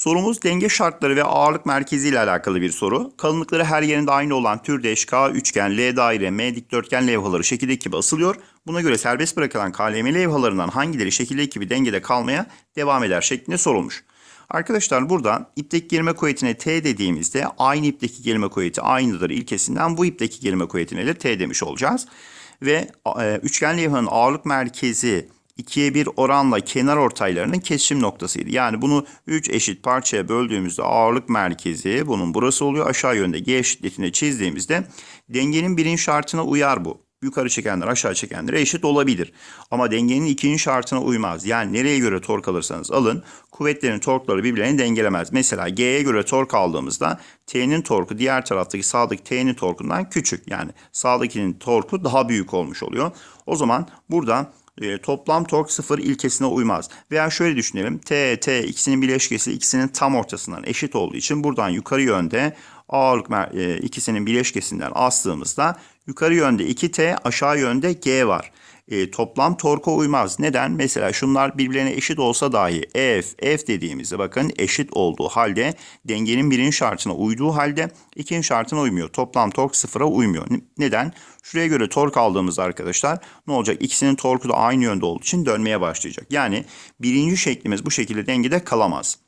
Sorumuz denge şartları ve ağırlık merkezi ile alakalı bir soru. Kalınlıkları her yerinde aynı olan türdeş K, üçgen, L daire, M dikdörtgen levhaları şekil ekibi asılıyor. Buna göre serbest bırakılan KLM levhalarından hangileri şekil ekibi dengede kalmaya devam eder şeklinde sorulmuş. Arkadaşlar buradan ipteki gerilme kuvvetine T dediğimizde aynı ipteki gerilme kuvveti aynıdır ilkesinden bu ipteki gerilme kuvvetine de T demiş olacağız. Ve e, üçgen levhanın ağırlık merkezi 2'ye 1 oranla kenar ortaylarının kesişim noktasıydı. Yani bunu 3 eşit parçaya böldüğümüzde ağırlık merkezi bunun burası oluyor. Aşağı yönde G şiddetine çizdiğimizde dengenin birinci şartına uyar bu. Yukarı çekenler aşağı çekenlere eşit olabilir. Ama dengenin ikinci şartına uymaz. Yani nereye göre tork alırsanız alın kuvvetlerin torkları birbirlerini dengelemez. Mesela G'ye göre tork aldığımızda T'nin torku diğer taraftaki sağdaki T'nin torkundan küçük. Yani sağdakinin torku daha büyük olmuş oluyor. O zaman buradan ee, toplam tork sıfır ilkesine uymaz. Veya şöyle düşünelim. T, T ikisinin bileşkesi ikisinin tam ortasından eşit olduğu için buradan yukarı yönde ağırlık e, ikisinin bileşkesinden astığımızda Yukarı yönde 2T, aşağı yönde G var. E, toplam torka uymaz. Neden? Mesela şunlar birbirine eşit olsa dahi e, F, F dediğimizde bakın eşit olduğu halde dengenin birinci şartına uyduğu halde ikinci şartına uymuyor. Toplam tork sıfıra uymuyor. Neden? Şuraya göre tork aldığımızda arkadaşlar ne olacak? İkisinin torku da aynı yönde olduğu için dönmeye başlayacak. Yani birinci şeklimiz bu şekilde dengede kalamaz.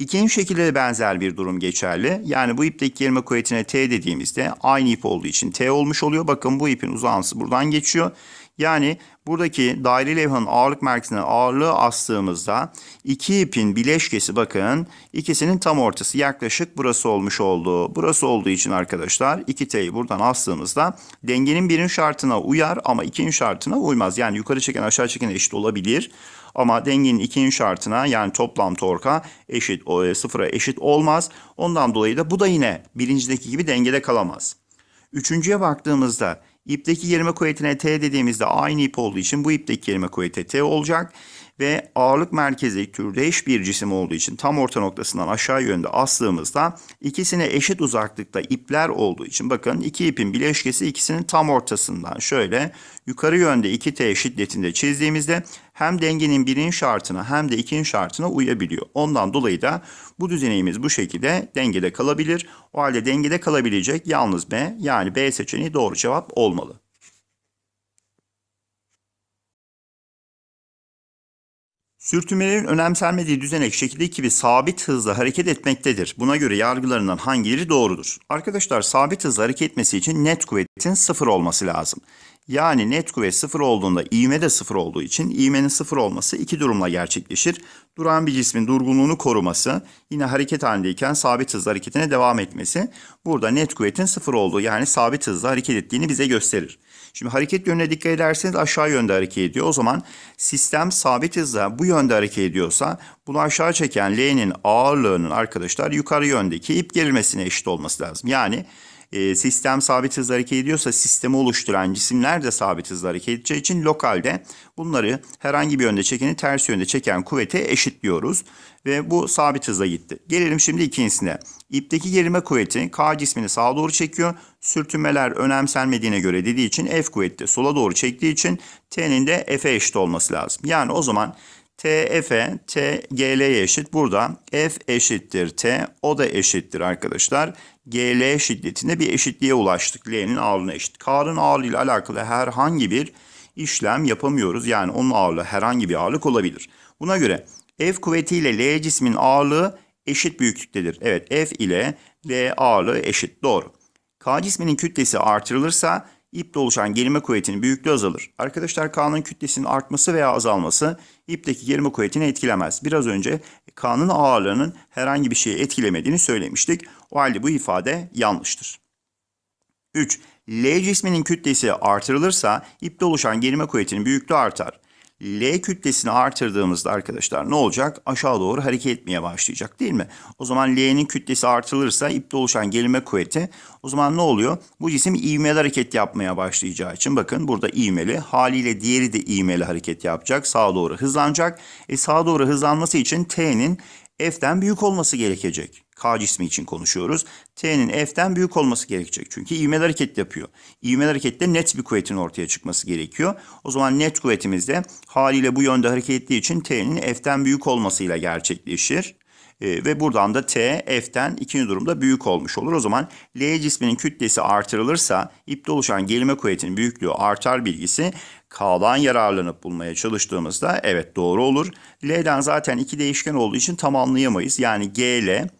İkinci şekilde de benzer bir durum geçerli. Yani bu ipteki gerilme kuvvetine T dediğimizde aynı ip olduğu için T olmuş oluyor. Bakın bu ipin uzantısı buradan geçiyor. Yani buradaki daire levhanın ağırlık merkezine ağırlığı astığımızda iki ipin bileşkesi bakın ikisinin tam ortası yaklaşık burası olmuş oldu. Burası olduğu için arkadaşlar 2T'yi buradan astığımızda dengenin birin şartına uyar ama ikinci şartına uymaz. Yani yukarı çeken aşağı çeken eşit olabilir. Ama dengenin ikinci şartına yani toplam torka eşit e, sıfıra eşit olmaz. Ondan dolayı da bu da yine birincideki gibi dengede kalamaz. Üçüncüye baktığımızda ipteki gerime kuvvetine T dediğimizde aynı ip olduğu için bu ipteki gerime kuvveti T olacak. Ve ağırlık merkezi türdeş bir cisim olduğu için tam orta noktasından aşağı yönde astığımızda ikisine eşit uzaklıkta ipler olduğu için bakın iki ipin bileşkesi ikisinin tam ortasından şöyle yukarı yönde 2T şiddetinde çizdiğimizde hem dengenin birinin şartına hem de ikinin şartına uyabiliyor. Ondan dolayı da bu düzeneğimiz bu şekilde dengede kalabilir. O halde dengede kalabilecek yalnız B yani B seçeneği doğru cevap olmalı. Sürtünmelerin önemsenmediği düzenek şekilde iki bir sabit hızla hareket etmektedir. Buna göre yargılarından hangileri doğrudur? Arkadaşlar sabit hızla hareket etmesi için net kuvvetin sıfır olması lazım. Yani net kuvvet sıfır olduğunda ivme de sıfır olduğu için ivmenin sıfır olması iki durumla gerçekleşir. Duran bir cismin durgunluğunu koruması, yine hareket halindeyken sabit hızla hareketine devam etmesi burada net kuvvetin sıfır olduğu yani sabit hızla hareket ettiğini bize gösterir. Şimdi hareket yönüne dikkat ederseniz aşağı yönde hareket ediyor. O zaman sistem sabit hızla bu yönde hareket ediyorsa bunu aşağı çeken L'nin ağırlığının arkadaşlar yukarı yöndeki ip gerilmesine eşit olması lazım. Yani e, sistem sabit hızla hareket ediyorsa sistemi oluşturan cisimler de sabit hızla hareket edeceği için lokalde bunları herhangi bir yönde çekeni ters yönde çeken kuvvete eşitliyoruz. Ve bu sabit hızla gitti. Gelelim şimdi ikincisine. İpteki gerime kuvveti K cismini sağa doğru çekiyor. Sürtünmeler önemsenmediğine göre dediği için F kuvveti sola doğru çektiği için T'nin de F'e eşit olması lazım. Yani o zaman T TF'e TGL'ye eşit. Burada F eşittir T o da eşittir arkadaşlar. GL şiddetinde bir eşitliğe ulaştık. L'nin ağırlığına eşit. K'nın ağırlığı ile alakalı herhangi bir işlem yapamıyoruz. Yani onun ağırlığı herhangi bir ağırlık olabilir. Buna göre F kuvvetiyle L cismin ağırlığı eşit büyüklüktedir. Evet F ile L ağırlığı eşit. Doğru. K cisminin kütlesi artırılırsa İpte oluşan gerilme kuvvetinin büyüklüğü azalır. Arkadaşlar K'nın kütlesinin artması veya azalması ipteki gerilme kuvvetini etkilemez. Biraz önce K'nın ağırlığının herhangi bir şeyi etkilemediğini söylemiştik. O halde bu ifade yanlıştır. 3. L cisminin kütlesi artırılırsa ipte oluşan gerilme kuvvetinin büyüklüğü artar. L kütlesini artırdığımızda arkadaşlar ne olacak? Aşağı doğru hareket etmeye başlayacak değil mi? O zaman L'nin kütlesi artılırsa ipte oluşan gerilme kuvveti o zaman ne oluyor? Bu cisim ivmeli hareket yapmaya başlayacağı için bakın burada ivmeli haliyle diğeri de ivmeli hareket yapacak. Sağa doğru hızlanacak. E sağa doğru hızlanması için T'nin F'den büyük olması gerekecek. K cismi için konuşuyoruz. T'nin F'den büyük olması gerekecek. Çünkü ivmeli hareket yapıyor. İvmeli harekette net bir kuvvetin ortaya çıkması gerekiyor. O zaman net kuvvetimiz de haliyle bu yönde hareket ettiği için T'nin F'den büyük olmasıyla gerçekleşir. E, ve buradan da T F'den ikinci durumda büyük olmuş olur. O zaman L cisminin kütlesi artırılırsa ipte oluşan gelime kuvvetinin büyüklüğü artar bilgisi K'dan yararlanıp bulmaya çalıştığımızda evet doğru olur. L'den zaten iki değişken olduğu için tam anlayamayız. Yani G ile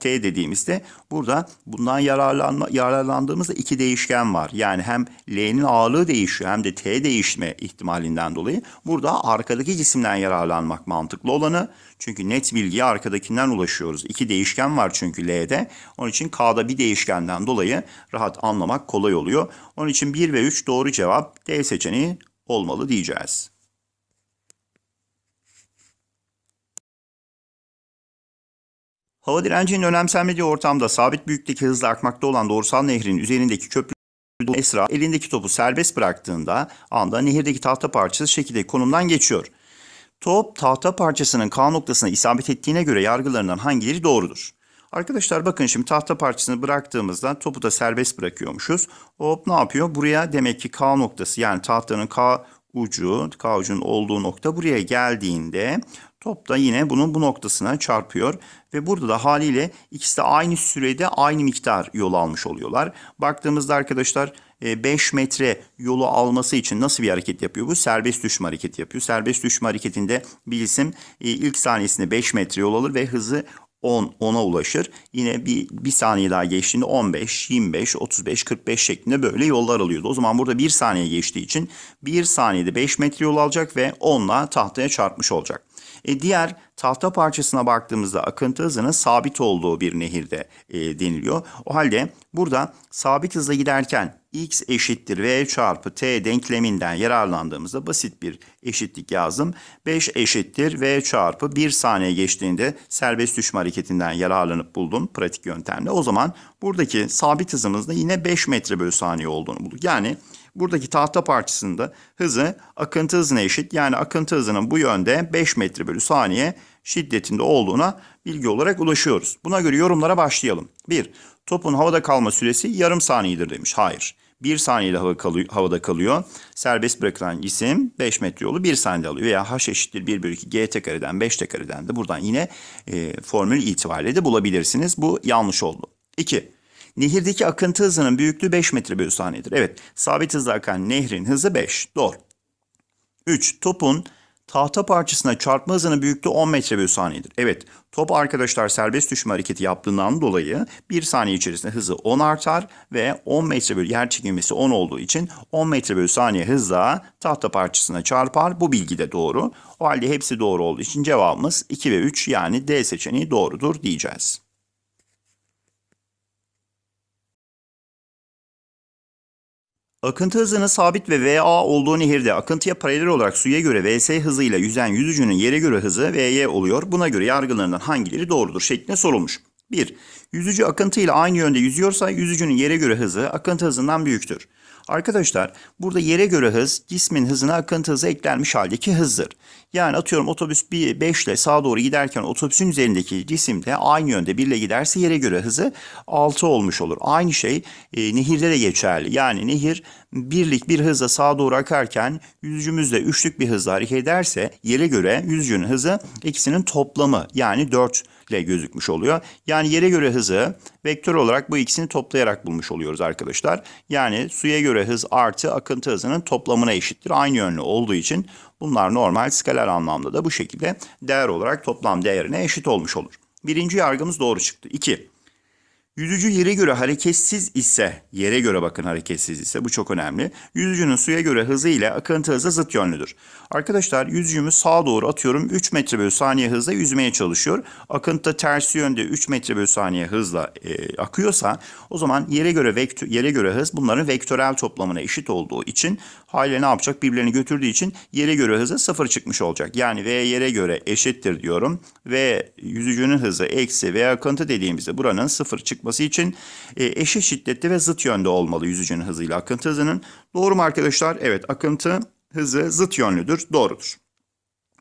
T dediğimizde burada bundan yararlanma, yararlandığımızda iki değişken var. Yani hem L'nin ağırlığı değişiyor hem de T değişme ihtimalinden dolayı burada arkadaki cisimden yararlanmak mantıklı olanı. Çünkü net bilgiye arkadakinden ulaşıyoruz. İki değişken var çünkü L'de. Onun için K'da bir değişkenden dolayı rahat anlamak kolay oluyor. Onun için 1 ve 3 doğru cevap D seçeneği olmalı diyeceğiz. Hava direncinin önemsenmediği ortamda sabit büyüklükte hızla akmakta olan doğrusal nehrin üzerindeki köprü Esra elindeki topu serbest bıraktığında anda nehirdeki tahta parçası şekilde konumdan geçiyor. Top tahta parçasının K noktasına isabet ettiğine göre yargılarından hangileri doğrudur? Arkadaşlar bakın şimdi tahta parçasını bıraktığımızda topu da serbest bırakıyormuşuz. Hop ne yapıyor? Buraya demek ki K noktası yani tahtanın K ucu, K ucunun olduğu nokta buraya geldiğinde top da yine bunun bu noktasına çarpıyor ve burada da haliyle ikisi de aynı sürede aynı miktar yol almış oluyorlar. Baktığımızda arkadaşlar 5 e, metre yolu alması için nasıl bir hareket yapıyor? Bu serbest düşme hareketi yapıyor. Serbest düşme hareketinde bir isim e, ilk saniyesinde 5 metre yol alır ve hızı 10, 10'a ulaşır. Yine bir, bir saniye daha geçtiğinde 15, 25, 35, 45 şeklinde böyle yollar alıyordu. O zaman burada 1 saniye geçtiği için 1 saniyede 5 metre yol alacak ve 10'la tahtaya çarpmış olacak. E, diğer tahta parçasına baktığımızda akıntı hızının sabit olduğu bir nehirde e, deniliyor. O halde burada sabit hızla giderken x eşittir v çarpı t denkleminden yararlandığımızda basit bir eşitlik yazdım. 5 eşittir v çarpı 1 saniye geçtiğinde serbest düşme hareketinden yararlanıp buldum pratik yöntemle. O zaman buradaki sabit hızımızda yine 5 metre bölü saniye olduğunu bulduk. Yani Buradaki tahta parçasında hızı akıntı hızına eşit. Yani akıntı hızının bu yönde 5 metre bölü saniye şiddetinde olduğuna bilgi olarak ulaşıyoruz. Buna göre yorumlara başlayalım. 1. Topun havada kalma süresi yarım saniyedir demiş. Hayır. 1 saniyede hava kalıyor, havada kalıyor. Serbest bırakılan isim 5 metre yolu 1 saniyede alıyor. Veya h eşittir 1 bölü 2 g tek kareden 5 tek kareden de buradan yine e, formül itibariyle de bulabilirsiniz. Bu yanlış oldu. 2. Nehirdeki akıntı hızının büyüklüğü 5 metre bölü saniyedir. Evet sabit hızla akan nehrin hızı 5. Doğru. 3. Topun tahta parçasına çarpma hızının büyüklüğü 10 metre bölü saniyedir. Evet top arkadaşlar serbest düşme hareketi yaptığından dolayı 1 saniye içerisinde hızı 10 artar ve 10 metre bölü yer çekilmesi 10 olduğu için 10 metre bölü saniye hızla tahta parçasına çarpar. Bu bilgi de doğru. O halde hepsi doğru olduğu için cevabımız 2 ve 3 yani D seçeneği doğrudur diyeceğiz. Akıntı hızının sabit ve VA olduğu nehirde akıntıya paralel olarak suya göre VS hızıyla yüzen yüzücünün yere göre hızı VY oluyor. Buna göre yargılarından hangileri doğrudur şeklinde sorulmuş. 1. Yüzücü akıntı ile aynı yönde yüzüyorsa yüzücünün yere göre hızı akıntı hızından büyüktür. Arkadaşlar burada yere göre hız cismin hızına akıntı hızı eklenmiş haldeki hızdır. Yani atıyorum otobüs 5 ile sağa doğru giderken otobüsün üzerindeki cisim de aynı yönde 1 ile giderse yere göre hızı 6 olmuş olur. Aynı şey e, nehirde de geçerli. Yani nehir birlik bir hızla sağa doğru akarken yüzücümüz de üçlük bir hızla hareket ederse yere göre yüzücünün hızı ikisinin toplamı yani 4 ile gözükmüş oluyor. Yani yere göre hızı vektör olarak bu ikisini toplayarak bulmuş oluyoruz arkadaşlar. Yani suya göre hız artı akıntı hızının toplamına eşittir. Aynı yönlü olduğu için bunlar normal skaler anlamda da bu şekilde değer olarak toplam değerine eşit olmuş olur. Birinci yargımız doğru çıktı. 2. Yüzücü yere göre hareketsiz ise, yere göre bakın hareketsiz ise bu çok önemli. Yüzücünün suya göre hızı ile akıntı hızı zıt yönlüdür. Arkadaşlar yüzüğümü sağa doğru atıyorum. 3 metre bölü saniye hızla yüzmeye çalışıyor. Akıntı tersi yönde 3 metre bölü saniye hızla e, akıyorsa o zaman yere göre vektör, yere göre hız bunların vektörel toplamına eşit olduğu için haliyle ne yapacak? Birbirlerini götürdüğü için yere göre hızı sıfır çıkmış olacak. Yani V yere göre eşittir diyorum. V yüzücünün hızı eksi V akıntı dediğimizde buranın sıfır çıkması için e, eşit şiddetli ve zıt yönde olmalı yüzücünün hızıyla akıntı hızının. Doğru mu arkadaşlar? Evet akıntı hızı zıt yönlüdür. Doğrudur.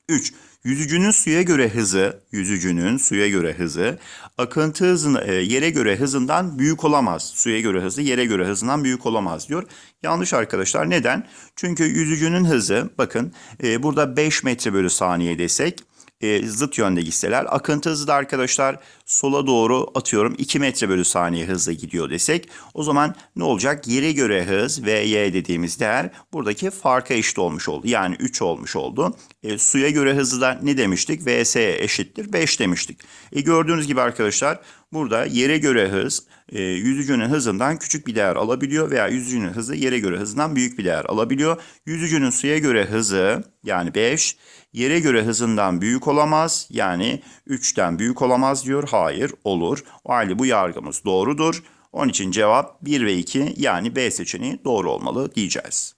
3. Yüzücünün suya göre hızı, yüzücünün suya göre hızı, akıntı hızına, e, yere göre hızından büyük olamaz. Suya göre hızı, yere göre hızından büyük olamaz diyor. Yanlış arkadaşlar. Neden? Çünkü yüzücünün hızı, bakın e, burada 5 metre bölü saniye desek, e, zıt yönde gitseler. Akıntı hızı da arkadaşlar sola doğru atıyorum 2 metre bölü saniye hızla gidiyor desek o zaman ne olacak? Yere göre hız ve y dediğimiz değer buradaki farka eşit olmuş oldu. Yani 3 olmuş oldu. E, suya göre hızı da ne demiştik? vs eşittir 5 demiştik. E, gördüğünüz gibi arkadaşlar burada yere göre hız e, yüzücünün hızından küçük bir değer alabiliyor veya yüzücünün hızı yere göre hızından büyük bir değer alabiliyor. Yüzücünün suya göre hızı yani 5 yere göre hızından büyük olamaz yani 3'ten büyük olamaz diyor. Hayır olur. O halde bu yargımız doğrudur. Onun için cevap 1 ve 2 yani B seçeneği doğru olmalı diyeceğiz.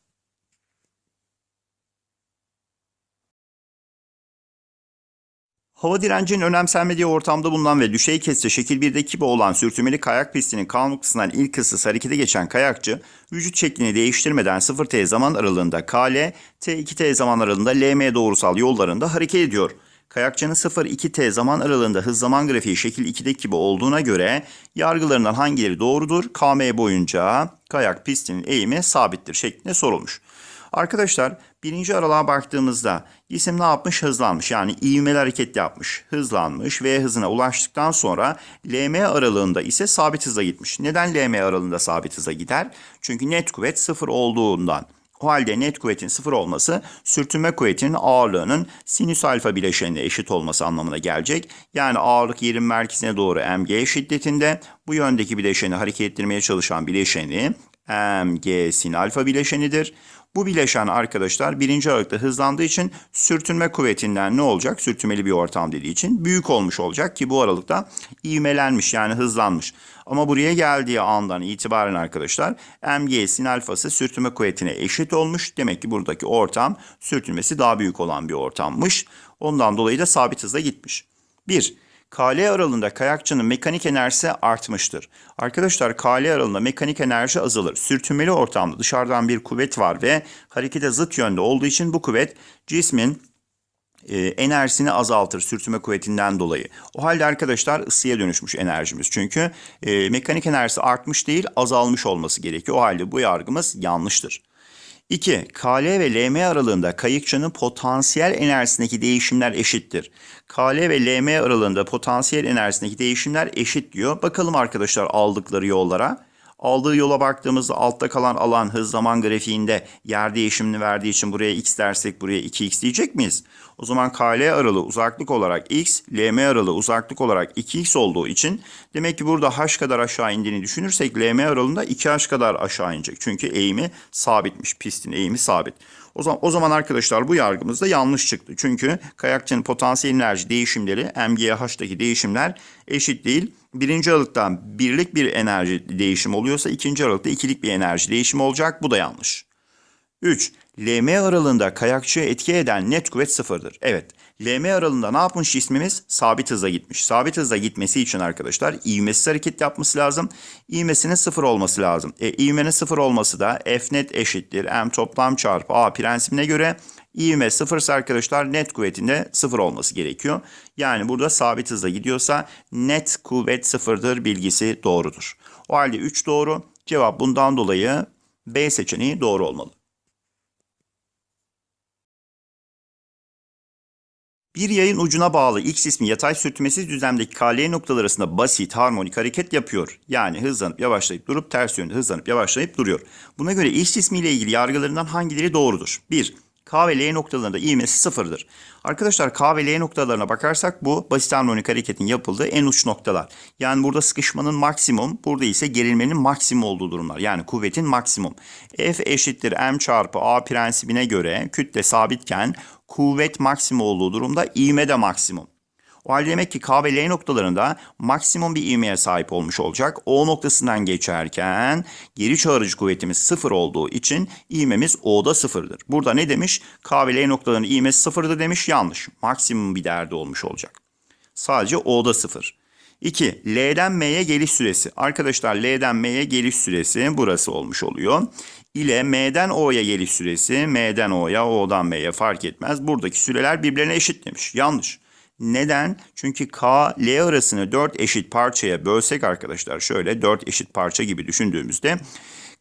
Hava direncinin önemsenmediği ortamda bulunan ve düşey keste şekil 1'de kibe olan sürtünmeli kayak pistinin kanun kısmından ilk ıssız harekete geçen kayakçı, vücut şeklini değiştirmeden 0T zaman aralığında KL, T2T zaman aralığında LM doğrusal yollarında hareket ediyor.'' Kayakçının 0-2T zaman aralığında hız zaman grafiği şekil 2'deki gibi olduğuna göre yargılarından hangileri doğrudur? KM boyunca kayak pistinin eğimi sabittir şeklinde sorulmuş. Arkadaşlar birinci aralığa baktığımızda isim ne yapmış? Hızlanmış. Yani ivmeli hareket yapmış. Hızlanmış. ve hızına ulaştıktan sonra LM aralığında ise sabit hıza gitmiş. Neden LM aralığında sabit hıza gider? Çünkü net kuvvet 0 olduğundan. O halde net kuvvetin sıfır olması sürtünme kuvvetinin ağırlığının sinüs alfa bileşenine eşit olması anlamına gelecek. Yani ağırlık yerin merkezine doğru mg şiddetinde bu yöndeki bileşeni hareket ettirmeye çalışan bileşeni mg sin alfa bileşenidir. Bu bileşen arkadaşlar birinci aralıkta hızlandığı için sürtünme kuvvetinden ne olacak? Sürtünmeli bir ortam dediği için büyük olmuş olacak ki bu aralıkta ivmelenmiş yani hızlanmış. Ama buraya geldiği andan itibaren arkadaşlar MGS'in alfası sürtünme kuvvetine eşit olmuş. Demek ki buradaki ortam sürtünmesi daha büyük olan bir ortammış. Ondan dolayı da sabit hızla gitmiş. 1. KL aralığında kayakçının mekanik enerjisi artmıştır. Arkadaşlar KL aralığında mekanik enerji azalır. Sürtünmeli ortamda dışarıdan bir kuvvet var ve harekete zıt yönde olduğu için bu kuvvet cismin e, enerjisini azaltır sürtünme kuvvetinden dolayı. O halde arkadaşlar ısıya dönüşmüş enerjimiz. Çünkü e, mekanik enerjisi artmış değil azalmış olması gerekiyor. O halde bu yargımız yanlıştır. 2. KL ve LM aralığında kayıkçının potansiyel enerjisindeki değişimler eşittir. KL ve LM aralığında potansiyel enerjisindeki değişimler eşit diyor. Bakalım arkadaşlar aldıkları yollara. Aldığı yola baktığımızda altta kalan alan hız zaman grafiğinde yer değişimini verdiği için buraya x dersek buraya 2x diyecek miyiz? O zaman KL aralığı uzaklık olarak x, LM aralığı uzaklık olarak 2x olduğu için demek ki burada h kadar aşağı indiğini düşünürsek LM aralığında 2h kadar aşağı inecek. Çünkü eğimi sabitmiş. Pistin eğimi sabit. O zaman, o zaman arkadaşlar bu yargımız da yanlış çıktı. Çünkü kayakçının potansiyel enerji değişimleri MGH'daki değişimler eşit değil. Birinci aralıkta birlik bir enerji değişimi oluyorsa ikinci aralıkta ikilik bir enerji değişimi olacak. Bu da yanlış. 3. LM aralığında kayakçıya etki eden net kuvvet sıfırdır. Evet LM aralığında ne yapmış cismimiz? Sabit hızla gitmiş. Sabit hızla gitmesi için arkadaşlar ivmesiz hareket yapması lazım. İvmesinin sıfır olması lazım. E, ivmenin sıfır olması da F net eşittir. M toplam çarpı A prensibine göre ivme sıfırsa arkadaşlar net kuvvetinde sıfır olması gerekiyor. Yani burada sabit hızla gidiyorsa net kuvvet sıfırdır bilgisi doğrudur. O halde 3 doğru. Cevap bundan dolayı B seçeneği doğru olmalı. Bir yayın ucuna bağlı X ismi yatay sürtünmesiz düzlemdeki KL noktalar arasında basit harmonik hareket yapıyor. Yani hızlanıp yavaşlayıp durup ters yönde hızlanıp yavaşlayıp duruyor. Buna göre X ismiyle ilgili yargılarından hangileri doğrudur? 1. K ve L noktalarında ivmesi sıfırdır. Arkadaşlar K ve L noktalarına bakarsak bu basit harmonik hareketin yapıldığı en uç noktalar. Yani burada sıkışmanın maksimum, burada ise gerilmenin maksimum olduğu durumlar. Yani kuvvetin maksimum. F eşittir M çarpı A prensibine göre kütle sabitken kuvvet maksimum olduğu durumda ivme de maksimum. O halde demek ki K ve L noktalarında maksimum bir ivmeye sahip olmuş olacak. O noktasından geçerken geri çağırıcı kuvvetimiz sıfır olduğu için ivmemiz O'da sıfırdır. Burada ne demiş? K ve L noktalarının ivmesi sıfırdır demiş. Yanlış. Maksimum bir değerde olmuş olacak. Sadece O'da sıfır. 2. L'den M'ye geliş süresi. Arkadaşlar L'den M'ye geliş süresi burası olmuş oluyor. İle M'den O'ya geliş süresi, M'den O'ya, O'dan M'ye fark etmez. Buradaki süreler birbirine eşit demiş. Yanlış. Neden? Çünkü K, L arasını 4 eşit parçaya bölsek arkadaşlar şöyle 4 eşit parça gibi düşündüğümüzde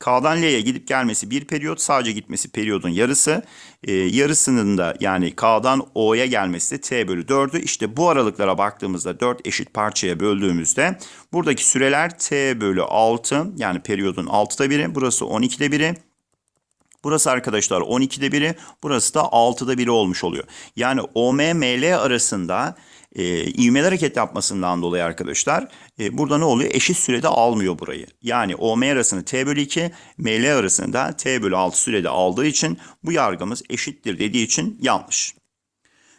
K'dan L'ye gidip gelmesi bir periyot sadece gitmesi periyodun yarısı e, yarısının da yani K'dan O'ya gelmesi de T bölü 4'ü işte bu aralıklara baktığımızda 4 eşit parçaya böldüğümüzde buradaki süreler T bölü 6 yani periyodun 6'da biri burası 12'de biri Burası arkadaşlar 12'de 1'i, burası da 6'da 1'i olmuş oluyor. Yani OM-ML arasında e, ivmeli hareket yapmasından dolayı arkadaşlar e, burada ne oluyor? Eşit sürede almıyor burayı. Yani OM arasını T bölü 2, ML arasını da T bölü 6 sürede aldığı için bu yargımız eşittir dediği için yanlış.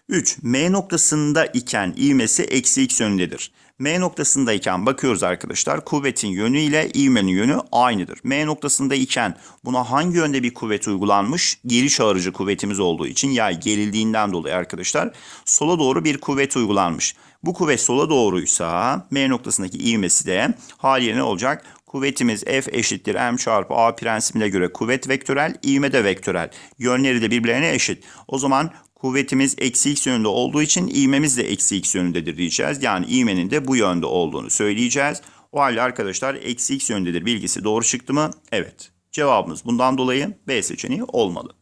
3. M noktasında iken ivmesi eksi x yönündedir. M noktasındayken bakıyoruz arkadaşlar kuvvetin yönü ile ivmenin yönü aynıdır. M noktasındayken buna hangi yönde bir kuvvet uygulanmış? Geri çağırıcı kuvvetimiz olduğu için yay gerildiğinden dolayı arkadaşlar sola doğru bir kuvvet uygulanmış. Bu kuvvet sola doğruysa M noktasındaki ivmesi de haliyle ne olacak? Kuvvetimiz F eşittir M çarpı A prensibine göre kuvvet vektörel, ivme de vektörel. Yönleri de birbirlerine eşit. O zaman kuvvetimiz eksi x yönünde olduğu için ivmemiz de eksi x yönündedir diyeceğiz. Yani ivmenin de bu yönde olduğunu söyleyeceğiz. O halde arkadaşlar eksi x yönündedir bilgisi doğru çıktı mı? Evet. Cevabımız bundan dolayı B seçeneği olmalı.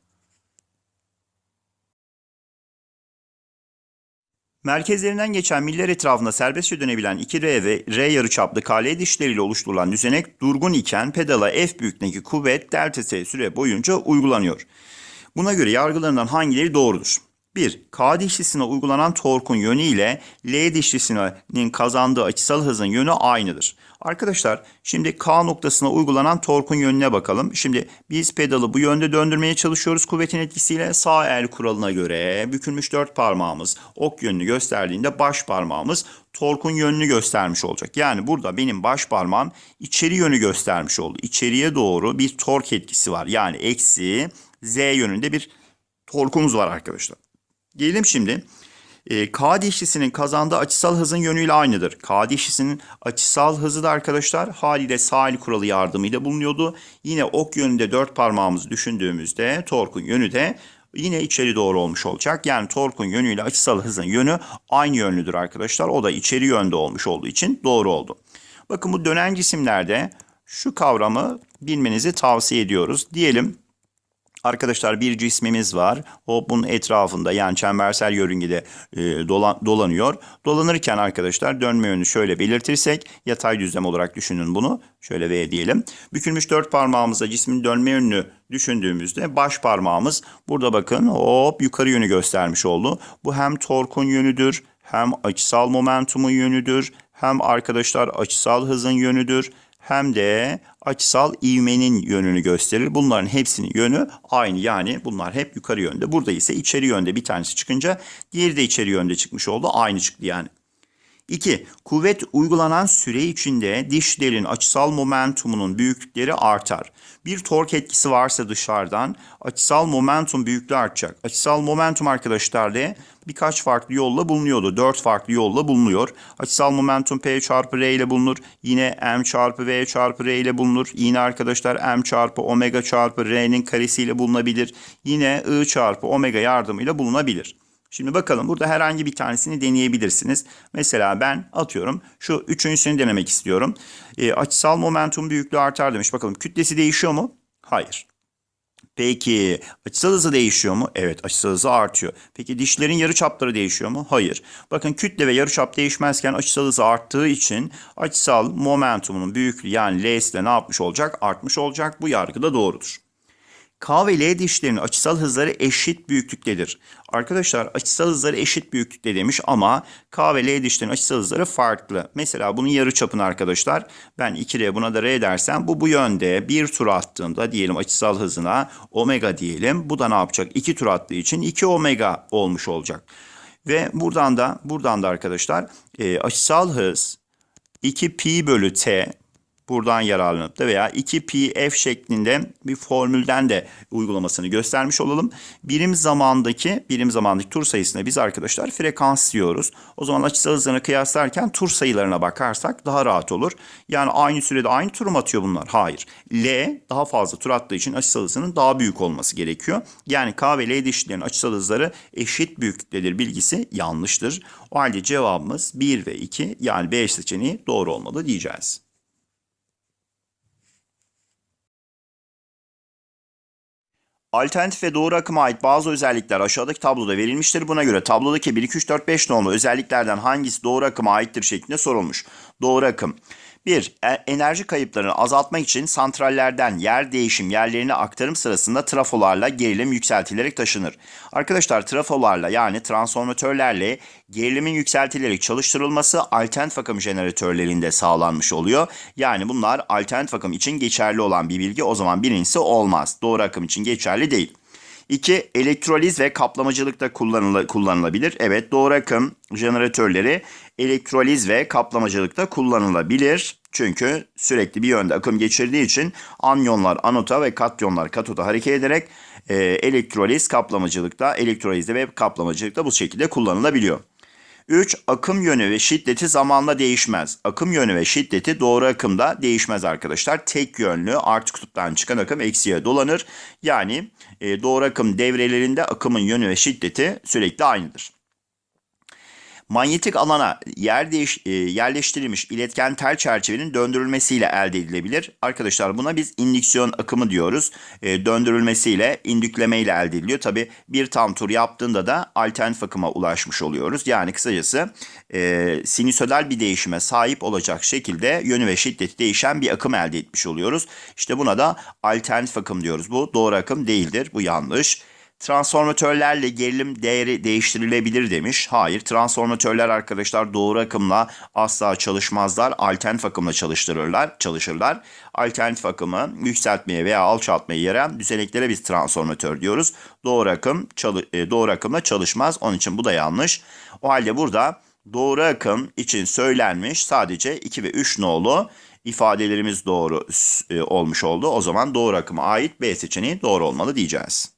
Merkezlerinden geçen miller etrafında serbestçe dönebilen 2R ve R yarıçaplı kale dişleriyle oluşturulan düzenek durgun iken pedala F büyüklüğündeki kuvvet delta S süre boyunca uygulanıyor. Buna göre yargılarından hangileri doğrudur? 1. K dişlisine uygulanan torkun yönü ile L dişlisinin kazandığı açısal hızın yönü aynıdır. Arkadaşlar şimdi K noktasına uygulanan torkun yönüne bakalım. Şimdi biz pedalı bu yönde döndürmeye çalışıyoruz kuvvetin etkisiyle. Sağ el kuralına göre bükülmüş dört parmağımız ok yönünü gösterdiğinde baş parmağımız torkun yönünü göstermiş olacak. Yani burada benim baş parmağım içeri yönü göstermiş oldu. İçeriye doğru bir tork etkisi var. Yani eksi Z yönünde bir torkumuz var arkadaşlar. Gelelim şimdi. E, ee, K dişlisinin kazandığı açısal hızın yönüyle aynıdır. K dişlisinin açısal hızı da arkadaşlar haliyle sahil kuralı yardımıyla bulunuyordu. Yine ok yönünde dört parmağımızı düşündüğümüzde torkun yönü de yine içeri doğru olmuş olacak. Yani torkun yönüyle açısal hızın yönü aynı yönlüdür arkadaşlar. O da içeri yönde olmuş olduğu için doğru oldu. Bakın bu dönen cisimlerde şu kavramı bilmenizi tavsiye ediyoruz. Diyelim Arkadaşlar bir cismimiz var. O bunun etrafında yani çembersel yörüngede e, dolan, dolanıyor. Dolanırken arkadaşlar dönme yönünü şöyle belirtirsek yatay düzlem olarak düşünün bunu. Şöyle V diyelim. Bükülmüş dört parmağımızla cismin dönme yönünü düşündüğümüzde baş parmağımız burada bakın hop yukarı yönü göstermiş oldu. Bu hem torkun yönüdür hem açısal momentumun yönüdür hem arkadaşlar açısal hızın yönüdür hem de açısal ivmenin yönünü gösterir. Bunların hepsinin yönü aynı yani bunlar hep yukarı yönde. Burada ise içeri yönde bir tanesi çıkınca diğeri de içeri yönde çıkmış oldu. Aynı çıktı yani. 2. Kuvvet uygulanan süre içinde diş delin açısal momentumunun büyüklükleri artar. Bir tork etkisi varsa dışarıdan açısal momentum büyüklüğü artacak. Açısal momentum arkadaşlar da birkaç farklı yolla bulunuyordu. 4 farklı yolla bulunuyor. Açısal momentum P çarpı R ile bulunur. Yine M çarpı V çarpı R ile bulunur. Yine arkadaşlar M çarpı omega çarpı R'nin karesiyle bulunabilir. Yine I çarpı omega yardımıyla bulunabilir. Şimdi bakalım burada herhangi bir tanesini deneyebilirsiniz. Mesela ben atıyorum şu üçüncüsünü denemek istiyorum. E, açısal momentum büyüklüğü artar demiş. Bakalım kütlesi değişiyor mu? Hayır. Peki açısal hızı değişiyor mu? Evet açısal hızı artıyor. Peki dişlerin yarı çapları değişiyor mu? Hayır. Bakın kütle ve yarı çap değişmezken açısal hızı arttığı için açısal momentumunun büyüklüğü yani L'si de ne yapmış olacak? Artmış olacak. Bu yargı da doğrudur. K ve L dişlerinin açısal hızları eşit büyüklüktedir. Arkadaşlar açısal hızları eşit büyüklükte demiş ama K ve L dişlerinin açısal hızları farklı. Mesela bunun yarı çapını arkadaşlar ben 2R buna da R dersem bu bu yönde bir tur attığımda diyelim açısal hızına omega diyelim. Bu da ne yapacak? 2 tur attığı için 2 omega olmuş olacak. Ve buradan da buradan da arkadaşlar e, açısal hız 2 pi bölü t buradan yararlanıp da veya 2PF şeklinde bir formülden de uygulamasını göstermiş olalım. Birim zamandaki birim zamandaki tur sayısına biz arkadaşlar frekans diyoruz. O zaman açısal hızlarını kıyaslarken tur sayılarına bakarsak daha rahat olur. Yani aynı sürede aynı tur mu atıyor bunlar? Hayır. L daha fazla tur attığı için açısal hızının daha büyük olması gerekiyor. Yani K ve L değişiklerinin açısal hızları eşit büyüklüktedir bilgisi yanlıştır. O halde cevabımız 1 ve 2 yani B seçeneği doğru olmalı diyeceğiz. Alternatif ve doğru akıma ait bazı özellikler aşağıdaki tabloda verilmiştir. Buna göre tablodaki 1, 2, 3, 4, 5 doğumlu özelliklerden hangisi doğru akıma aittir şeklinde sorulmuş. Doğru akım. 1. E, enerji kayıplarını azaltmak için santrallerden yer değişim yerlerine aktarım sırasında trafolarla gerilim yükseltilerek taşınır. Arkadaşlar trafolarla yani transformatörlerle gerilimin yükseltilerek çalıştırılması alternatif akım jeneratörlerinde sağlanmış oluyor. Yani bunlar alternatif akım için geçerli olan bir bilgi o zaman birincisi olmaz. Doğru akım için geçerli değil. 2. Elektroliz ve kaplamacılıkta kullanıla, kullanılabilir. Evet doğru akım jeneratörleri elektroliz ve kaplamacılıkta kullanılabilir. Çünkü sürekli bir yönde akım geçirdiği için anyonlar anota ve katyonlar katoda hareket ederek e, elektroliz kaplamacılıkta, elektrolizde ve kaplamacılıkta bu şekilde kullanılabiliyor. 3. Akım yönü ve şiddeti zamanla değişmez. Akım yönü ve şiddeti doğru akımda değişmez arkadaşlar. Tek yönlü artı kutuptan çıkan akım eksiye dolanır. Yani ee, doğru akım devrelerinde akımın yönü ve şiddeti sürekli aynıdır manyetik alana yer değiş, e, yerleştirilmiş iletken tel çerçevenin döndürülmesiyle elde edilebilir. Arkadaşlar buna biz indüksiyon akımı diyoruz. E, döndürülmesiyle, indüklemeyle elde ediliyor. Tabi bir tam tur yaptığında da alternatif akıma ulaşmış oluyoruz. Yani kısacası e, sinüsödal bir değişime sahip olacak şekilde yönü ve şiddeti değişen bir akım elde etmiş oluyoruz. İşte buna da alternatif akım diyoruz. Bu doğru akım değildir. Bu yanlış. Transformatörlerle gerilim değeri değiştirilebilir demiş. Hayır transformatörler arkadaşlar doğru akımla asla çalışmazlar. Alternatif akımla çalıştırırlar, çalışırlar. Alternatif akımı yükseltmeye veya alçaltmaya yarayan düzeneklere biz transformatör diyoruz. Doğru akım e, doğru akımla çalışmaz. Onun için bu da yanlış. O halde burada doğru akım için söylenmiş sadece 2 ve 3 nolu ifadelerimiz doğru e, olmuş oldu. O zaman doğru akıma ait B seçeneği doğru olmalı diyeceğiz.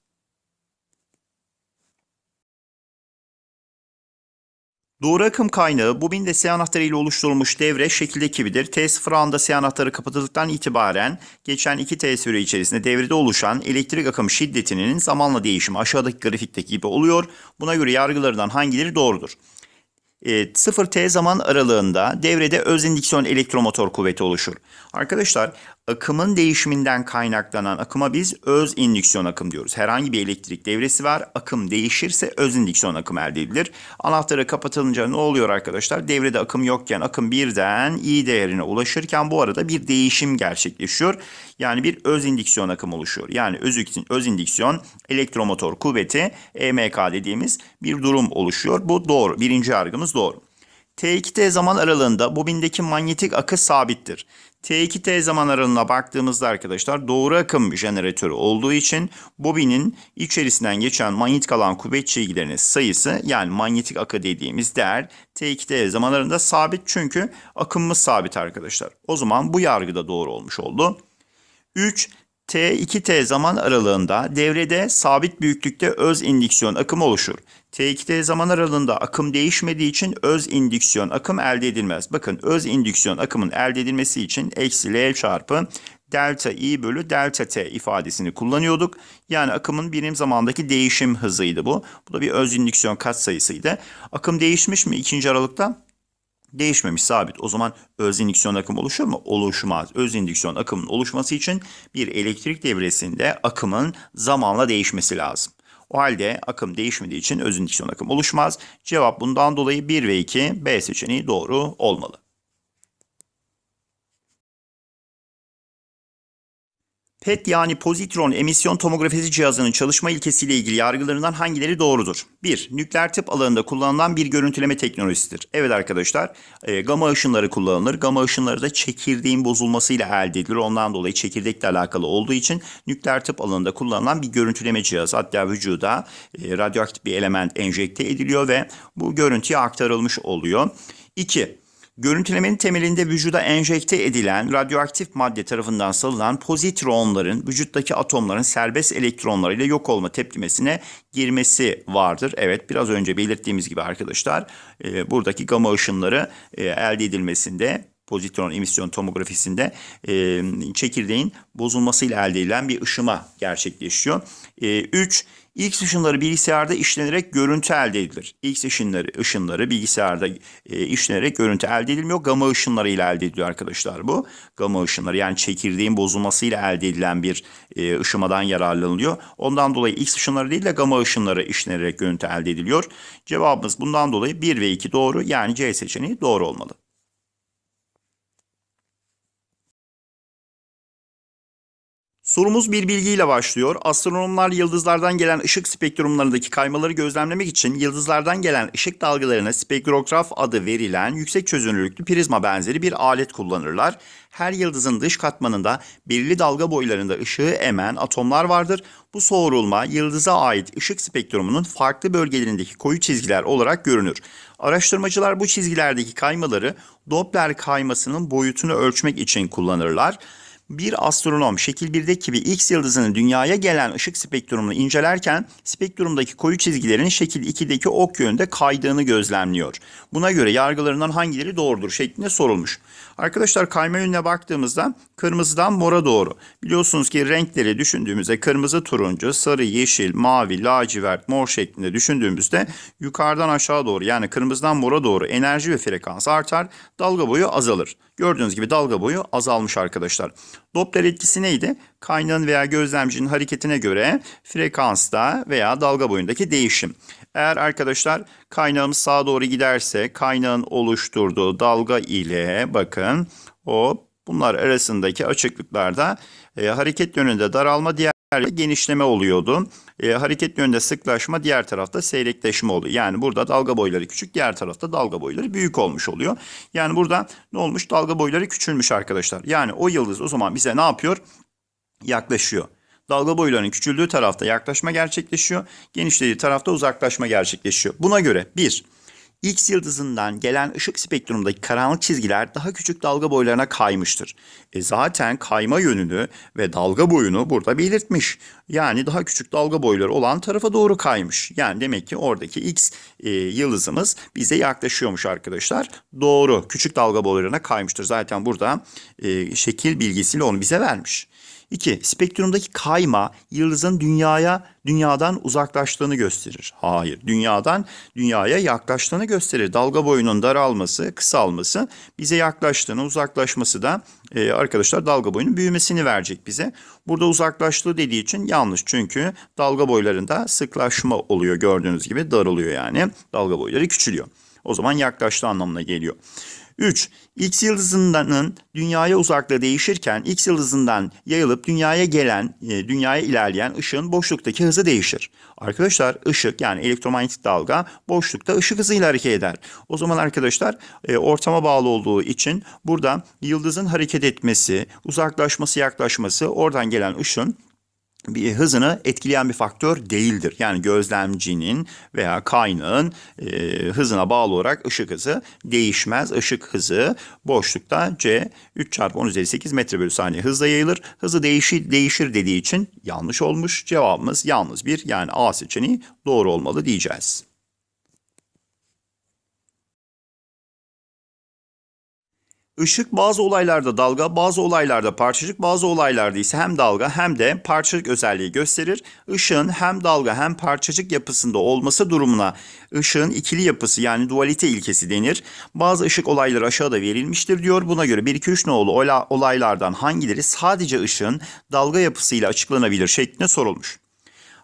Doğru akım kaynağı bobin ve S anahtarı ile oluşturulmuş devre şekilde gibidir. T0 anda S anahtarı kapatıldıktan itibaren geçen 2T süre içerisinde devrede oluşan elektrik akım şiddetinin zamanla değişimi aşağıdaki grafikteki gibi oluyor. Buna göre yargılarından hangileri doğrudur? E, 0T zaman aralığında devrede öz indiksiyon elektromotor kuvveti oluşur. Arkadaşlar akımın değişiminden kaynaklanan akıma biz öz indüksiyon akım diyoruz. Herhangi bir elektrik devresi var. Akım değişirse öz indüksiyon akım elde edilir. Anahtarı kapatılınca ne oluyor arkadaşlar? Devrede akım yokken akım birden i değerine ulaşırken bu arada bir değişim gerçekleşiyor. Yani bir öz indüksiyon akım oluşuyor. Yani öz, öz indüksiyon elektromotor kuvveti EMK dediğimiz bir durum oluşuyor. Bu doğru. Birinci yargımız doğru. T2T zaman aralığında bobindeki manyetik akı sabittir. T2T zaman aralığına baktığımızda arkadaşlar doğru akım jeneratörü olduğu için bobinin içerisinden geçen manyetik alan kuvvet çizgilerinin sayısı yani manyetik akı dediğimiz değer T2T zaman aralığında sabit çünkü akımımız sabit arkadaşlar. O zaman bu yargı da doğru olmuş oldu. 3. T2T zaman aralığında devrede sabit büyüklükte öz indüksiyon akımı oluşur. T2'de zaman aralığında akım değişmediği için öz indüksiyon akım elde edilmez. Bakın öz indüksiyon akımın elde edilmesi için eksi L çarpı delta i bölü delta t ifadesini kullanıyorduk. Yani akımın birim zamandaki değişim hızıydı bu. Bu da bir öz indüksiyon katsayısıydı. Akım değişmiş mi ikinci aralıkta? değişmemiş sabit. O zaman öz indüksiyon akım oluşur mu? Oluşmaz. Öz indüksiyon akımın oluşması için bir elektrik devresinde akımın zamanla değişmesi lazım. O halde akım değişmediği için özün diksiyon akım oluşmaz. Cevap bundan dolayı 1 ve 2 B seçeneği doğru olmalı. PET yani pozitron emisyon tomografisi cihazının çalışma ilkesiyle ilgili yargılarından hangileri doğrudur? 1. Nükleer tıp alanında kullanılan bir görüntüleme teknolojisidir. Evet arkadaşlar e, gama ışınları kullanılır. Gama ışınları da çekirdeğin bozulmasıyla elde edilir. Ondan dolayı çekirdekle alakalı olduğu için nükleer tıp alanında kullanılan bir görüntüleme cihazı. Hatta vücuda e, radyoaktif bir element enjekte ediliyor ve bu görüntüye aktarılmış oluyor. 2. Görüntülemenin temelinde vücuda enjekte edilen radyoaktif madde tarafından salınan pozitronların vücuttaki atomların serbest elektronlarıyla yok olma tepkimesine girmesi vardır. Evet biraz önce belirttiğimiz gibi arkadaşlar e, buradaki gama ışınları e, elde edilmesinde pozitron emisyon tomografisinde e, çekirdeğin bozulmasıyla elde edilen bir ışıma gerçekleşiyor. 3. E, X ışınları bilgisayarda işlenerek görüntü elde edilir. X ışınları, ışınları bilgisayarda e, işlenerek görüntü elde edilmiyor. Gama ışınları ile elde ediliyor arkadaşlar bu. Gama ışınları yani çekirdeğin bozulmasıyla elde edilen bir e, ışımadan yararlanılıyor. Ondan dolayı X ışınları değil de gama ışınları işlenerek görüntü elde ediliyor. Cevabımız bundan dolayı 1 ve 2 doğru yani C seçeneği doğru olmalı. Sorumuz bir bilgiyle başlıyor. Astronomlar yıldızlardan gelen ışık spektrumlarındaki kaymaları gözlemlemek için yıldızlardan gelen ışık dalgalarına spektrograf adı verilen yüksek çözünürlüklü prizma benzeri bir alet kullanırlar. Her yıldızın dış katmanında belirli dalga boylarında ışığı emen atomlar vardır. Bu soğurulma yıldıza ait ışık spektrumunun farklı bölgelerindeki koyu çizgiler olarak görünür. Araştırmacılar bu çizgilerdeki kaymaları Doppler kaymasının boyutunu ölçmek için kullanırlar bir astronom şekil 1'deki bir X yıldızının dünyaya gelen ışık spektrumunu incelerken spektrumdaki koyu çizgilerin şekil 2'deki ok yönünde kaydığını gözlemliyor. Buna göre yargılarından hangileri doğrudur şeklinde sorulmuş. Arkadaşlar kayma yönüne baktığımızda Kırmızıdan mora doğru. Biliyorsunuz ki renkleri düşündüğümüzde kırmızı, turuncu, sarı, yeşil, mavi, lacivert, mor şeklinde düşündüğümüzde yukarıdan aşağı doğru yani kırmızıdan mora doğru enerji ve frekans artar, dalga boyu azalır. Gördüğünüz gibi dalga boyu azalmış arkadaşlar. Doppler etkisi neydi? Kaynağın veya gözlemcinin hareketine göre frekansta veya dalga boyundaki değişim. Eğer arkadaşlar kaynağımız sağa doğru giderse kaynağın oluşturduğu dalga ile bakın hop Bunlar arasındaki açıklıklarda e, hareket yönünde daralma diğer genişleme oluyordu. E, hareket yönünde sıklaşma diğer tarafta seyrekleşme oluyor. Yani burada dalga boyları küçük diğer tarafta dalga boyları büyük olmuş oluyor. Yani burada ne olmuş dalga boyları küçülmüş arkadaşlar. Yani o yıldız o zaman bize ne yapıyor? Yaklaşıyor. Dalga boylarının küçüldüğü tarafta yaklaşma gerçekleşiyor. Genişlediği tarafta uzaklaşma gerçekleşiyor. Buna göre bir X yıldızından gelen ışık spektrumundaki karanlık çizgiler daha küçük dalga boylarına kaymıştır. E zaten kayma yönünü ve dalga boyunu burada belirtmiş. Yani daha küçük dalga boyları olan tarafa doğru kaymış. Yani demek ki oradaki X e, yıldızımız bize yaklaşıyormuş arkadaşlar. Doğru küçük dalga boylarına kaymıştır. Zaten burada e, şekil bilgisiyle onu bize vermiş. 2. Spektrumdaki kayma yıldızın dünyaya dünyadan uzaklaştığını gösterir. Hayır, dünyadan dünyaya yaklaştığını gösterir. Dalga boyunun daralması, kısalması, bize yaklaştığını, uzaklaşması da e, arkadaşlar dalga boyunun büyümesini verecek bize. Burada uzaklaştığı dediği için yanlış çünkü dalga boylarında sıklaşma oluyor gördüğünüz gibi daralıyor yani. Dalga boyları küçülüyor. O zaman yaklaştı anlamına geliyor. 3. X yıldızının dünyaya uzaklığı değişirken X yıldızından yayılıp dünyaya gelen, e, dünyaya ilerleyen ışığın boşluktaki hızı değişir. Arkadaşlar ışık yani elektromanyetik dalga boşlukta ışık hızıyla hareket eder. O zaman arkadaşlar e, ortama bağlı olduğu için burada yıldızın hareket etmesi, uzaklaşması, yaklaşması oradan gelen ışın bir hızını etkileyen bir faktör değildir. Yani gözlemcinin veya kaynağın e, hızına bağlı olarak ışık hızı değişmez. Işık hızı boşlukta c 3 çarpı 10 üzeri 8 metre bölü saniye hızla yayılır. Hızı değişir, değişir dediği için yanlış olmuş. Cevabımız yalnız bir yani A seçeneği doğru olmalı diyeceğiz. Işık bazı olaylarda dalga, bazı olaylarda parçacık, bazı olaylarda ise hem dalga hem de parçacık özelliği gösterir. Işığın hem dalga hem parçacık yapısında olması durumuna ışığın ikili yapısı yani dualite ilkesi denir. Bazı ışık olayları aşağıda verilmiştir diyor. Buna göre 1 2 3 nolu olaylardan hangileri sadece ışığın dalga yapısıyla açıklanabilir şeklinde sorulmuş.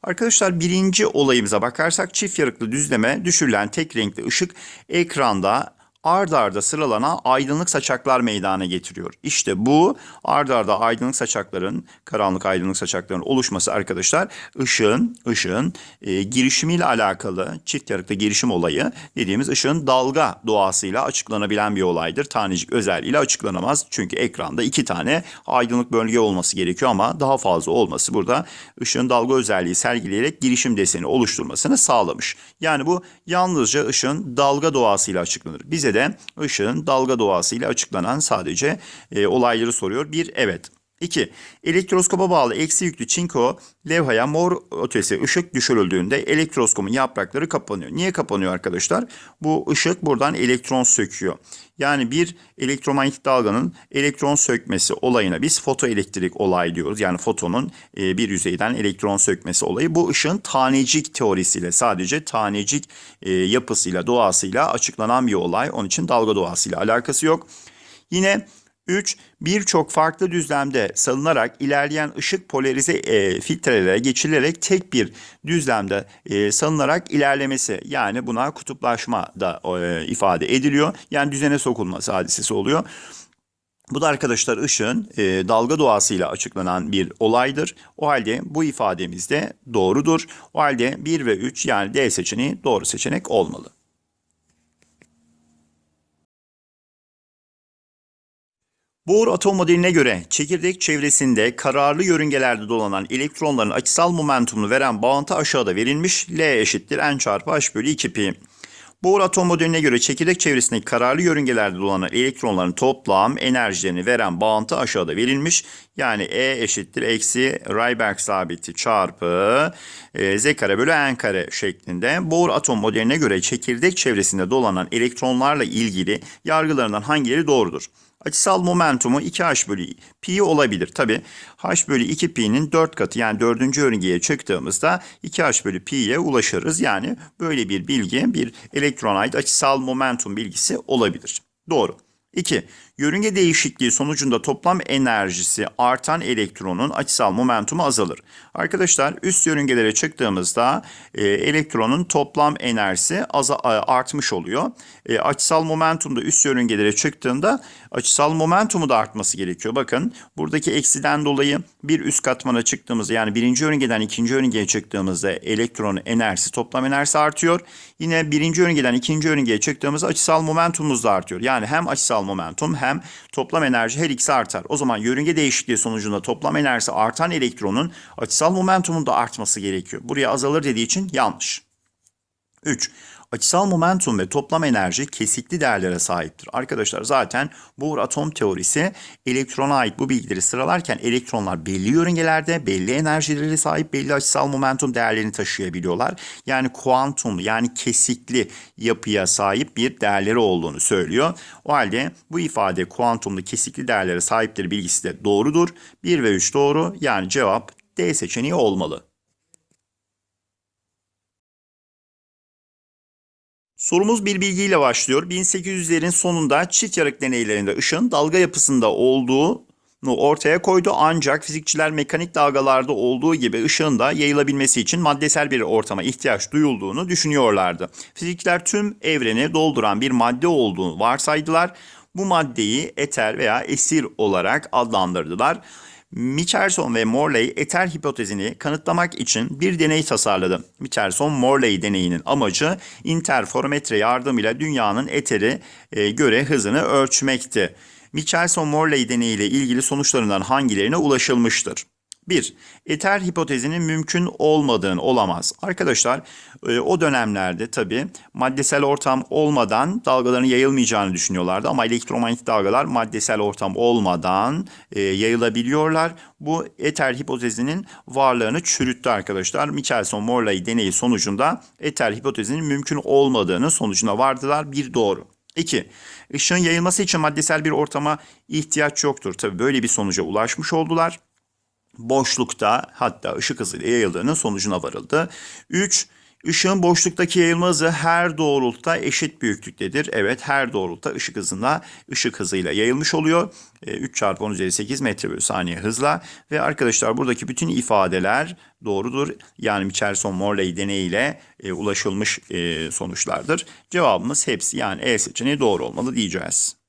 Arkadaşlar birinci olayımıza bakarsak çift yarıklı düzleme düşürülen tek renkli ışık ekranda ard arda sıralana aydınlık saçaklar meydana getiriyor. İşte bu ard arda aydınlık saçakların, karanlık aydınlık saçakların oluşması arkadaşlar ışığın, ışığın e, girişimiyle alakalı çift yarıkta girişim olayı dediğimiz ışığın dalga doğasıyla açıklanabilen bir olaydır. Tanecik özelliğiyle açıklanamaz. Çünkü ekranda iki tane aydınlık bölge olması gerekiyor ama daha fazla olması burada ışığın dalga özelliği sergileyerek girişim deseni oluşturmasını sağlamış. Yani bu yalnızca ışığın dalga doğasıyla açıklanır. Bize de ışığın dalga doğasıyla açıklanan sadece e, olayları soruyor. Bir evet 2. Elektroskopa bağlı eksi yüklü çinko levhaya mor ötesi ışık düşürüldüğünde elektroskopun yaprakları kapanıyor. Niye kapanıyor arkadaşlar? Bu ışık buradan elektron söküyor. Yani bir elektromanyetik dalganın elektron sökmesi olayına biz fotoelektrik olay diyoruz. Yani fotonun e, bir yüzeyden elektron sökmesi olayı. Bu ışığın tanecik teorisiyle sadece tanecik e, yapısıyla doğasıyla açıklanan bir olay. Onun için dalga doğasıyla alakası yok. Yine 3. Birçok farklı düzlemde salınarak ilerleyen ışık polarize e, filtrelere geçilerek tek bir düzlemde e, salınarak ilerlemesi yani buna kutuplaşma da e, ifade ediliyor. Yani düzene sokulması hadisesi oluyor. Bu da arkadaşlar ışığın e, dalga doğasıyla açıklanan bir olaydır. O halde bu ifademiz de doğrudur. O halde 1 ve 3 yani D seçeneği doğru seçenek olmalı. Bohr atom modeline göre çekirdek çevresinde kararlı yörüngelerde dolanan elektronların açısal momentumunu veren bağıntı aşağıda verilmiş. L eşittir n çarpı h bölü 2 pi. Bohr atom modeline göre çekirdek çevresindeki kararlı yörüngelerde dolanan elektronların toplam enerjilerini veren bağıntı aşağıda verilmiş. Yani E eşittir eksi Rydberg sabiti çarpı e, Z kare bölü N kare şeklinde. Bohr atom modeline göre çekirdek çevresinde dolanan elektronlarla ilgili yargılarından hangileri doğrudur? Açısal momentumu 2h bölü pi olabilir. Tabi h bölü 2 pi'nin 4 katı yani 4. yörüngeye çıktığımızda 2h bölü pi'ye ulaşırız. Yani böyle bir bilgi bir elektrona ait açısal momentum bilgisi olabilir. Doğru. 2. Yörünge değişikliği sonucunda toplam enerjisi artan elektronun açısal momentumu azalır. Arkadaşlar üst yörüngelere çıktığımızda e, elektronun toplam enerjisi az, e, artmış oluyor. E, açısal momentum da üst yörüngelere çıktığında açısal momentumu da artması gerekiyor. Bakın buradaki eksiden dolayı bir üst katmana çıktığımızda yani birinci yörüngeden ikinci yörüngeye çıktığımızda elektronun enerjisi toplam enerjisi artıyor. Yine birinci yörüngeden ikinci yörüngeye çıktığımızda açısal momentumumuz da artıyor. Yani hem açısal momentum hem hem toplam enerji her ikisi artar. O zaman yörünge değişikliği sonucunda toplam enerjisi artan elektronun açısal momentumun da artması gerekiyor. Buraya azalır dediği için yanlış. 3. Açısal momentum ve toplam enerji kesikli değerlere sahiptir. Arkadaşlar zaten Bohr atom teorisi elektrona ait bu bilgileri sıralarken elektronlar belli yörüngelerde belli enerjilere sahip belli açısal momentum değerlerini taşıyabiliyorlar. Yani kuantumlu yani kesikli yapıya sahip bir değerleri olduğunu söylüyor. O halde bu ifade kuantumlu kesikli değerlere sahiptir bilgisi de doğrudur. 1 ve 3 doğru yani cevap D seçeneği olmalı. Sorumuz bir bilgiyle başlıyor. 1800'lerin sonunda çift yarık deneylerinde ışın dalga yapısında olduğunu ortaya koydu ancak fizikçiler mekanik dalgalarda olduğu gibi ışığın da yayılabilmesi için maddesel bir ortama ihtiyaç duyulduğunu düşünüyorlardı. Fizikçiler tüm evreni dolduran bir madde olduğunu varsaydılar. Bu maddeyi eter veya esir olarak adlandırdılar. Michelson ve Morley eter hipotezini kanıtlamak için bir deney tasarladı. michelson morley deneyinin amacı interferometre yardımıyla dünyanın eteri e, göre hızını ölçmekti. michelson morley deneyi ile ilgili sonuçlarından hangilerine ulaşılmıştır? 1. Eter hipotezinin mümkün olmadığını olamaz. Arkadaşlar e, o dönemlerde tabi maddesel ortam olmadan dalgaların yayılmayacağını düşünüyorlardı. Ama elektromanyetik dalgalar maddesel ortam olmadan e, yayılabiliyorlar. Bu eter hipotezinin varlığını çürüttü arkadaşlar. Michelson-Morley deneyi sonucunda eter hipotezinin mümkün olmadığını sonucuna vardılar. Bir doğru. 2. Işığın yayılması için maddesel bir ortama ihtiyaç yoktur. Tabii böyle bir sonuca ulaşmış oldular boşlukta hatta ışık hızıyla yayıldığının sonucuna varıldı. 3. Işığın boşluktaki yayılma hızı her doğrultuda eşit büyüklüktedir. Evet her doğrultuda ışık hızına ışık hızıyla yayılmış oluyor. 3 e, çarpı 10 üzeri 8 metre bölü saniye hızla. Ve arkadaşlar buradaki bütün ifadeler doğrudur. Yani Michelson Morley deneyiyle e, ulaşılmış e, sonuçlardır. Cevabımız hepsi yani E seçeneği doğru olmalı diyeceğiz.